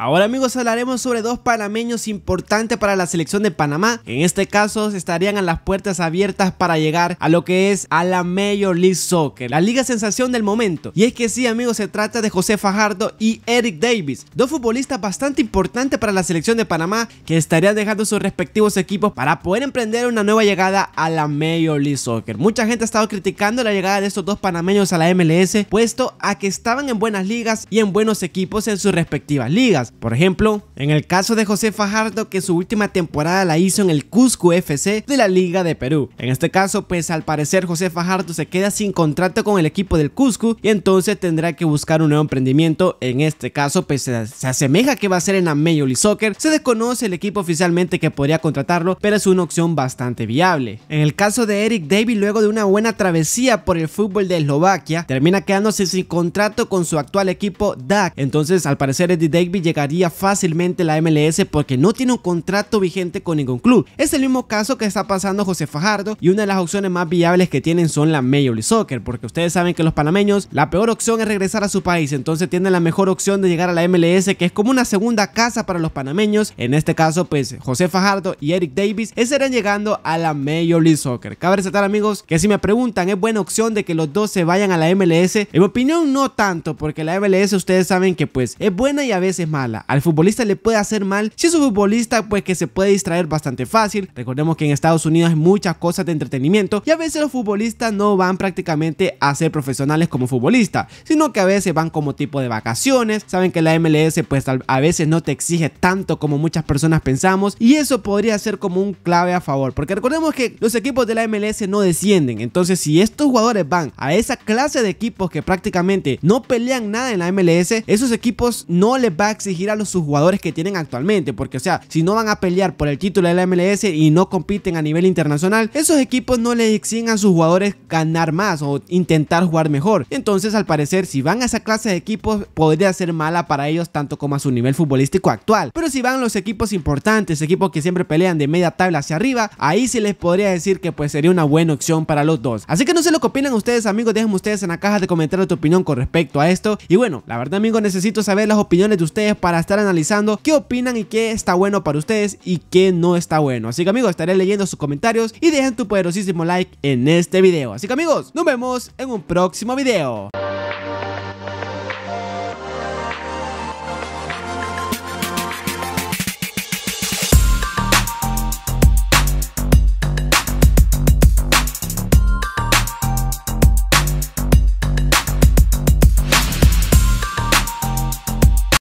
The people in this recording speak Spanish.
Ahora amigos hablaremos sobre dos panameños importantes para la selección de Panamá. En este caso estarían a las puertas abiertas para llegar a lo que es a la Major League Soccer, la liga sensación del momento. Y es que sí amigos se trata de José Fajardo y Eric Davis, dos futbolistas bastante importantes para la selección de Panamá que estarían dejando sus respectivos equipos para poder emprender una nueva llegada a la Major League Soccer. Mucha gente ha estado criticando la llegada de estos dos panameños a la MLS puesto a que estaban en buenas ligas y en buenos equipos en sus respectivas ligas. Por ejemplo, en el caso de José Fajardo que su última temporada la hizo en el Cusco FC de la Liga de Perú. En este caso, pues al parecer José Fajardo se queda sin contrato con el equipo del Cusco y entonces tendrá que buscar un nuevo emprendimiento. En este caso, pues se, asemeja que va a ser en la Soccer. Se desconoce el equipo oficialmente que podría contratarlo, pero es una opción bastante viable. En el caso de Eric Davy luego de una buena travesía por el fútbol de Eslovaquia, termina quedándose sin contrato con su actual equipo DAC. Entonces, al parecer, Eddie Davy llega llegaría fácilmente la MLS porque no tiene un contrato vigente con ningún club. Es el mismo caso que está pasando José Fajardo y una de las opciones más viables que tienen son la Major League Soccer, porque ustedes saben que los panameños la peor opción es regresar a su país, entonces tienen la mejor opción de llegar a la MLS que es como una segunda casa para los panameños. En este caso, pues José Fajardo y Eric Davis estarán llegando a la Major League Soccer. Cabe resaltar amigos que si me preguntan es buena opción de que los dos se vayan a la MLS. En mi opinión no tanto, porque la MLS ustedes saben que pues es buena y a veces mala. Al futbolista le puede hacer mal si es un futbolista pues que se puede distraer bastante fácil. Recordemos que en Estados Unidos hay muchas cosas de entretenimiento y a veces los futbolistas no van prácticamente a ser profesionales como futbolista, sino que a veces van como tipo de vacaciones. Saben que la MLS pues a veces no te exige tanto como muchas personas pensamos y eso podría ser como un clave a favor, porque recordemos que los equipos de la MLS no descienden, entonces si estos jugadores van a esa clase de equipos que prácticamente no pelean nada en la MLS, esos equipos no les va a exigir a los sus jugadores que tienen actualmente. Porque, o sea, si no van a pelear por el título de la MLS y no compiten a nivel internacional, esos equipos no les exigen a sus jugadores ganar más o intentar jugar mejor. Entonces, al parecer, si van a esa clase de equipos, podría ser mala para ellos tanto como a su nivel futbolístico actual. Pero si van los equipos importantes, equipos que siempre pelean de media tabla hacia arriba, ahí se les podría decir que pues sería una buena opción para los dos. Así que no sé lo que opinan ustedes, amigos. Déjenme ustedes en la caja de comentarios tu opinión con respecto a esto. Y bueno, la verdad, amigos, necesito saber las opiniones de ustedes para para estar analizando qué opinan y qué está bueno para ustedes y qué no está bueno. Así que amigos, estaré leyendo sus comentarios y dejen tu poderosísimo like en este video. Así que amigos, nos vemos en un próximo video.